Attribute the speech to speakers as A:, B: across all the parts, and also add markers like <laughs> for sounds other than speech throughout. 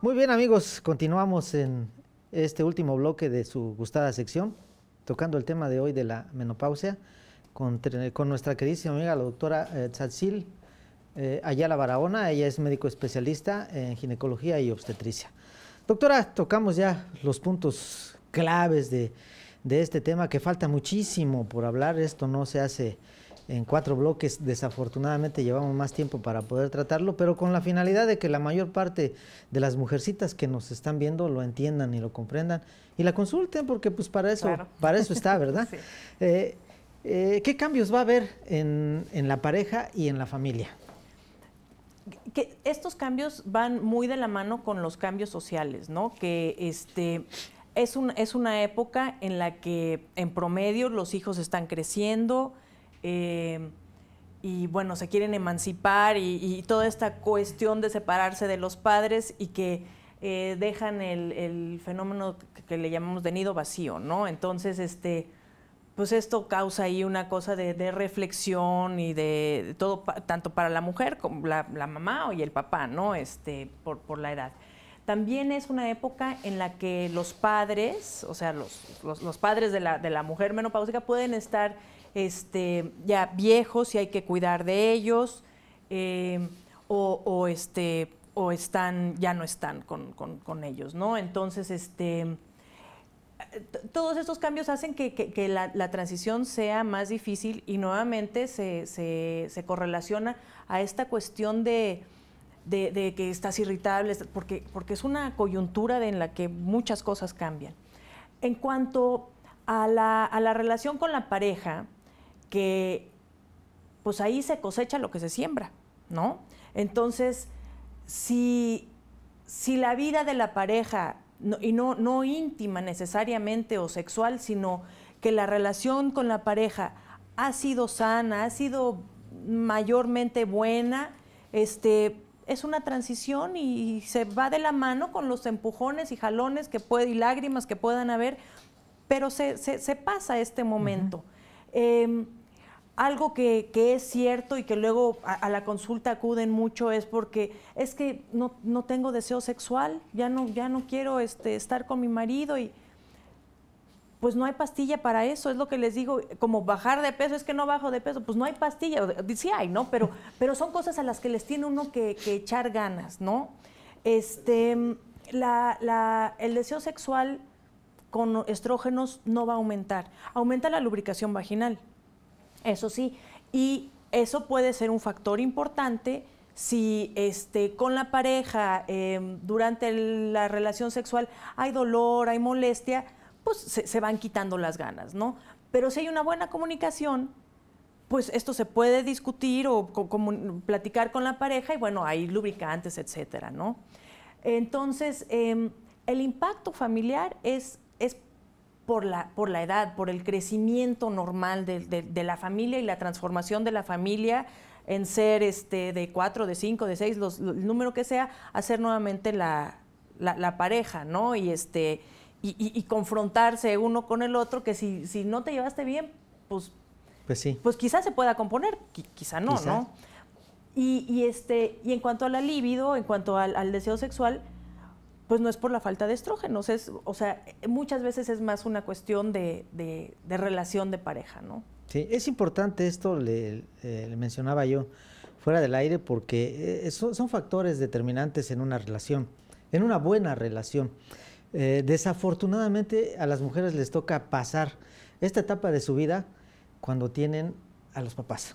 A: Muy bien amigos, continuamos en este último bloque de su gustada sección, tocando el tema de hoy de la menopausia, con, nuestra queridísima amiga la doctora eh, Tzatzil eh, Ayala Barahona, ella es médico especialista en ginecología y obstetricia. Doctora, tocamos ya los puntos claves de, de este tema que falta muchísimo por hablar, esto no se hace en cuatro bloques. Desafortunadamente llevamos más tiempo para poder tratarlo, pero con la finalidad de que la mayor parte de las mujercitas que nos están viendo lo entiendan y lo comprendan y la consulten, porque pues para eso, para eso está, <laughs> ¿verdad? Eh, eh, ¿Qué cambios va a haber en, la pareja y en la familia?
B: estos cambios van muy de la mano con los cambios sociales, ¿no? Que este es, un, es una época en la que en promedio los hijos están creciendo, Em, y bueno, se quieren emancipar y, toda esta cuestión de separarse de los padres y que eh, dejan el, fenómeno que, le llamamos de nido vacío, ¿no? Entonces, este, pues esto causa ahí una cosa de, reflexión y de, todo, tanto para la mujer como la, la mamá y el papá, ¿no? Este, por, la edad también es una época en la que los padres, o sea, los, padres de la, de la, mujer menopáusica pueden estar este, ya viejos y hay que cuidar de ellos, eh, o, este, o están, ya no están con, ellos, ¿no? Entonces, este, todos estos cambios hacen que, la, transición sea más difícil y nuevamente se, correlaciona a esta cuestión de, que estás irritable, porque, porque es una coyuntura en la que muchas cosas cambian. En cuanto a la relación con la pareja, que pues ahí se cosecha lo que se siembra, ¿no? Entonces, si, si la vida de la pareja, y no, no íntima necesariamente o sexual, sino que la relación con la pareja ha sido sana, ha sido mayormente buena, este, es una transición y, se va de la mano con los empujones y jalones que puede, y lágrimas que puedan haber, pero se, pasa este momento algo que, es cierto y que luego a, la consulta acuden mucho es porque es que no, tengo deseo sexual, ya no, ya no quiero este, estar con mi marido y pues no hay pastilla para eso, es lo que les digo, como bajar de peso, es que no bajo de peso, pues no hay pastilla, sí hay, ¿no? Pero, pero son cosas a las que les tiene uno que, echar ganas, ¿no? Este, la, el deseo sexual con estrógenos no va a aumentar, aumenta la lubricación vaginal, eso sí, y eso puede ser un factor importante si este, con la pareja em, durante la relación sexual hay dolor, hay molestia, pues se, van quitando las ganas, ¿no? Pero si hay una buena comunicación, pues esto se puede discutir o platicar con la pareja y bueno, hay lubricantes, etcétera, ¿no? Entonces, em, el impacto familiar es por la, por la edad, por el crecimiento normal de, la familia y la transformación de la familia en ser este, de cuatro, de cinco, de seis, el número que sea, hacer nuevamente la, pareja, ¿no? Y, este, y, confrontarse uno con el otro, que si, si no te llevaste bien, pues, pues, sí. pues quizás se pueda componer, quizá no, ¿no? Y, este, y en cuanto a la libido, en cuanto al deseo sexual, pues no es por la falta de estrógenos, es, o sea, eh, muchas veces es más una cuestión de, relación de pareja, ¿no?
A: Sí, es importante esto, le, mencionaba yo fuera del aire, porque eh, son, factores determinantes en una relación, en una buena relación. Eh, desafortunadamente a las mujeres les toca pasar esta etapa de su vida cuando tienen a los papás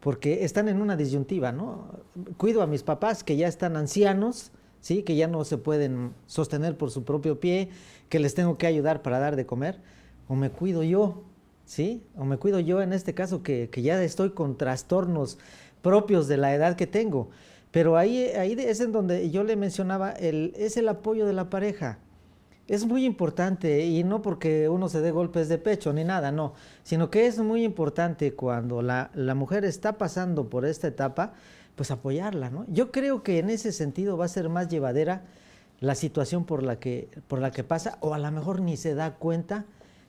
A: porque están en una disyuntiva, ¿no? Cuido a mis papás que ya están ancianos que ya no se pueden sostener por su propio pie, que les tengo que ayudar para dar de comer, o me cuido yo, ¿sí? o me cuido yo en este caso que, ya estoy con trastornos propios de la edad que tengo. Pero ahí, ahí es en donde yo le mencionaba, el, es el apoyo de la pareja es muy importante y no porque uno se dé golpes de pecho ni nada, no, sino que es muy importante cuando la, mujer está pasando por esta etapa, pues apoyarla, ¿no? Yo creo que en ese sentido va a ser más llevadera la situación por la que, por la que pasa o a lo mejor ni se da cuenta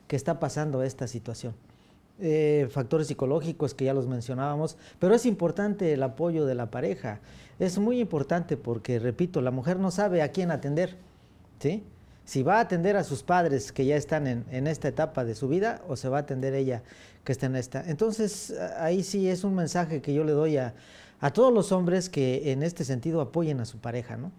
A: que está pasando esta situación. Eh, factores psicológicos que ya los mencionábamos, pero es importante el apoyo de la pareja, es muy importante porque, repito, la mujer no sabe a quién atender, ¿sí? si va a atender a sus padres que ya están en, esta etapa de su vida o se va a atender ella que está en esta. Entonces, ahí sí es un mensaje que yo le doy a, todos los hombres que en este sentido apoyen a su pareja, ¿no?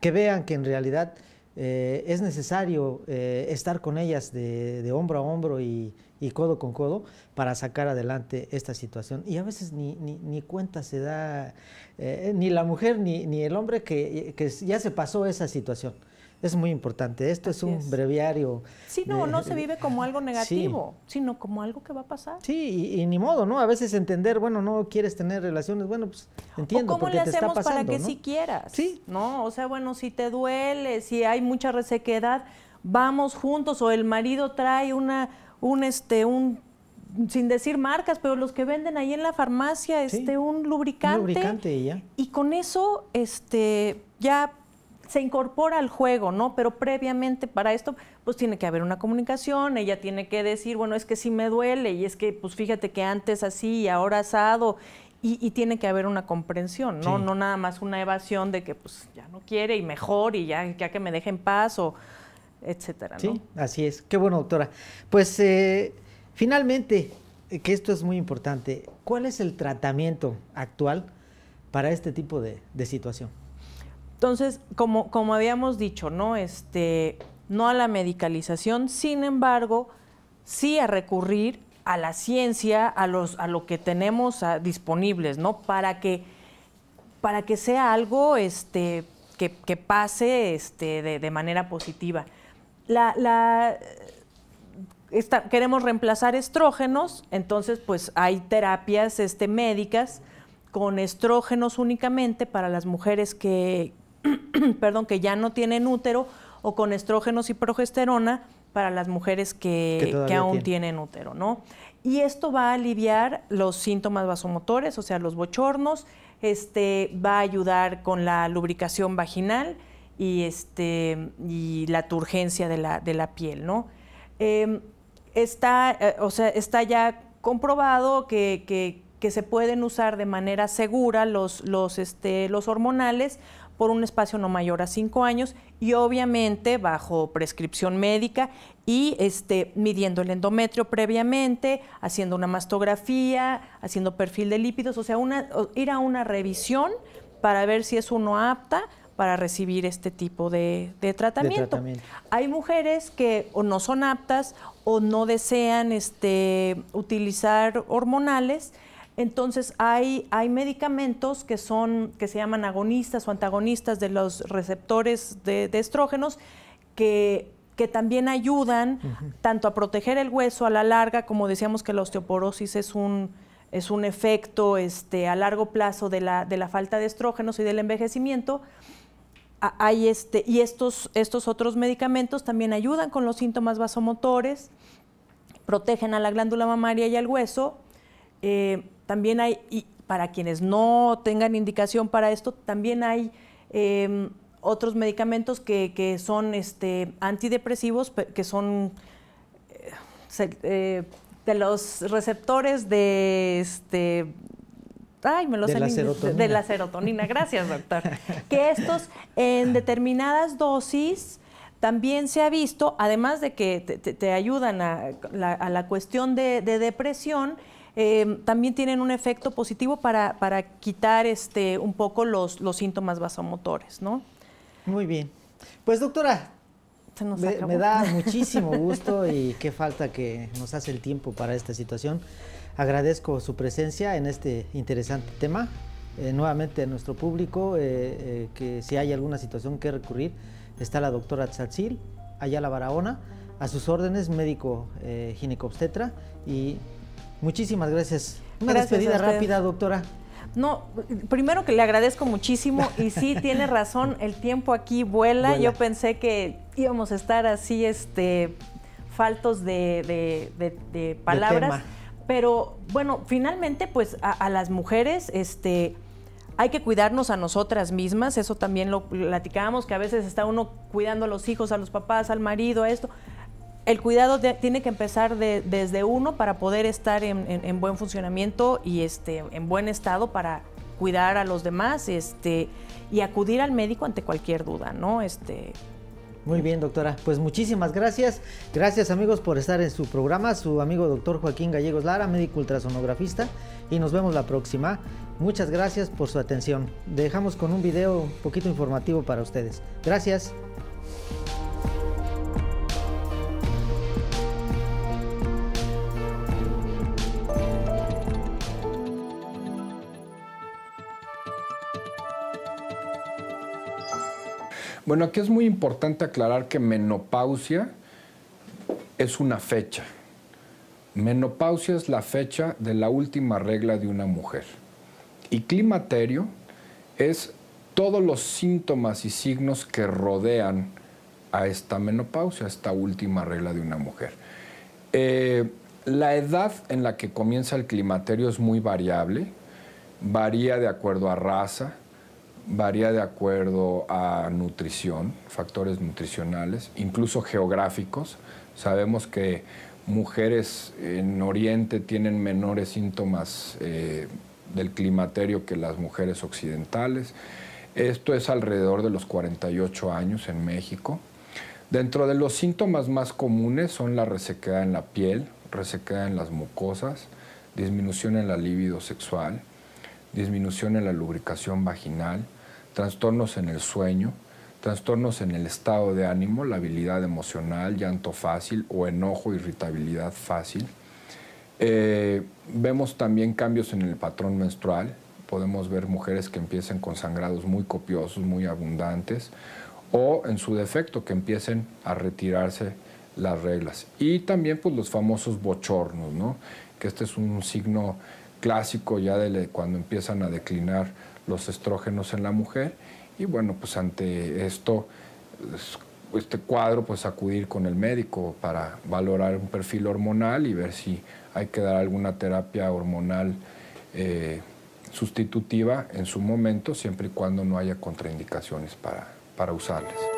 A: Que vean que en realidad eh, es necesario eh, estar con ellas de, hombro a hombro y, codo con codo para sacar adelante esta situación. Y a veces ni, cuenta se da eh, ni la mujer ni, ni el hombre que, ya se pasó esa situación. Es muy importante. Esto es un breviario. Sí, no, no se vive como algo <laughs> negativo,
B: sino como algo que va a pasar.
A: Sí, y, ni modo, ¿no? A veces entender, bueno, no quieres tener relaciones, bueno, pues entiendo. ¿Cómo le hacemos para que si
B: quieras? Sí. No, o sea, bueno, si te duele, si hay mucha resequedad, vamos juntos, o el marido trae una, un este, un sin decir marcas, pero los que venden ahí en la farmacia, este, un lubricante. Un lubricante y ya. Y con eso, este, ya se incorpora al juego, ¿no? Pero previamente para esto, pues tiene que haber una comunicación, ella tiene que decir, bueno, es que sí me duele y es que, pues fíjate que antes así y ahora asado. Y, tiene que haber una comprensión, ¿no? No nada más una evasión de que pues ya no quiere y mejor y ya, que me deje en paz o etcétera, Sí,
A: así es. Qué bueno, doctora. Pues eh, finalmente, eh, que esto es muy importante, ¿cuál es el tratamiento actual para este tipo de, de situación?
B: Entonces, como, habíamos dicho, ¿no? Este, no a la medicalización, sin embargo, sí a recurrir a la ciencia, a, los, a lo que tenemos disponibles, ¿no? Para que, para que sea algo este, que, pase este, de, manera positiva. La, la queremos reemplazar estrógenos, entonces pues hay terapias este, médicas con estrógenos únicamente para las mujeres que, <clears throat> perdón, que ya no tienen útero o con estrógenos y progesterona para las mujeres que, aún tienen útero, ¿no? Y esto va a aliviar los síntomas vasomotores, o sea, los bochornos, este, va a ayudar con la lubricación vaginal y, este, y la turgencia de la, de la piel, ¿no? Em, está, eh, o sea, está ya comprobado que que se pueden usar de manera segura los, los, este, los hormonales por un espacio no mayor a cinco años y obviamente bajo prescripción médica y este, midiendo el endometrio previamente, haciendo una mastografía, haciendo perfil de lípidos, o sea, una, ir a una revisión para ver si es uno apta para recibir este tipo de, tratamiento. tratamiento. Hay mujeres que o no son aptas o no desean este, utilizar hormonales, entonces hay, medicamentos que son, que se llaman agonistas o antagonistas de los receptores de, estrógenos, que también ayudan tanto a proteger el hueso a la larga, como decíamos que la osteoporosis es un, efecto este, a largo plazo de la, falta de estrógenos y del envejecimiento. Este, y estos otros medicamentos también ayudan con los síntomas vasomotores, protegen a la glándula mamaria y al hueso eh, también hay, y para quienes no tengan indicación para esto, también hay em, otros medicamentos que, son este, antidepresivos, que son eh, eh, de los receptores de este, ay, me de, la serotonina. gracias doctor. <laughs> que estos en determinadas dosis también se ha visto, además de que te, ayudan a, la cuestión de depresión, Em, también tienen un efecto positivo para, quitar este, un poco los, los síntomas vasomotores, ¿no? Muy bien. Pues doctora,
A: me, da <laughs> muchísimo gusto y qué falta que nos hace el tiempo para esta situación. Agradezco su presencia en este interesante tema. Eh, nuevamente a nuestro público, eh, eh, que si hay alguna situación que recurrir, está la doctora Tzatzil, allá la Barahona, a sus órdenes, médico ginecobstetra y Muchísimas gracias. Una despedida rápida,
B: doctora. No, primero que le agradezco muchísimo y sí, <laughs> tiene razón, el tiempo aquí vuela. Yo pensé que íbamos a estar así, este, faltos de, palabras. pero bueno, finalmente, pues a, a las mujeres, este, hay que cuidarnos a nosotras mismas, eso también lo platicábamos, que a veces está uno cuidando a los hijos, a los papás, al marido, a esto, el cuidado tiene que empezar desde uno para poder estar en, buen funcionamiento y este, en buen estado para cuidar a los demás este, y acudir al médico ante cualquier duda, ¿no? Este,
A: muy bien, doctora. Pues muchísimas gracias. Gracias, amigos, por estar en su programa. Su amigo doctor Joaquín Gallegos Lara, médico ultrasonografista. Y nos vemos la próxima. Muchas gracias por su atención. Dejamos con un video un poquito informativo para ustedes. Gracias.
C: Bueno, aquí es muy importante aclarar que menopausia es una fecha. Menopausia es la fecha de la última regla de una mujer. Y climaterio es todos los síntomas y signos que rodean a esta menopausia, a esta última regla de una mujer. Eh, la edad en la que comienza el climaterio es muy variable, varía de acuerdo a raza, varía de acuerdo a nutrición, factores nutricionales, incluso geográficos. Sabemos que mujeres en Oriente tienen menores síntomas eh, del climaterio que las mujeres occidentales. Esto es alrededor de los 48 años en México. Dentro de los síntomas más comunes son la resequedad en la piel, resequedad en las mucosas, disminución en la libido sexual, disminución en la lubricación vaginal, trastornos en el sueño, trastornos en el estado de ánimo, la habilidad emocional, llanto fácil o enojo, irritabilidad fácil. Eh, vemos también cambios en el patrón menstrual. Podemos ver mujeres que empiecen con sangrados muy copiosos, muy abundantes, o en su defecto que empiecen a retirarse las reglas. Y también pues, los famosos bochornos, ¿no? que este es un signo clásico ya de cuando empiezan a declinar los estrógenos en la mujer. Y bueno, pues ante esto, este cuadro, pues acudir con el médico para valorar un perfil hormonal y ver si hay que dar alguna terapia hormonal eh, sustitutiva en su momento, siempre y cuando no haya contraindicaciones para, para usarles.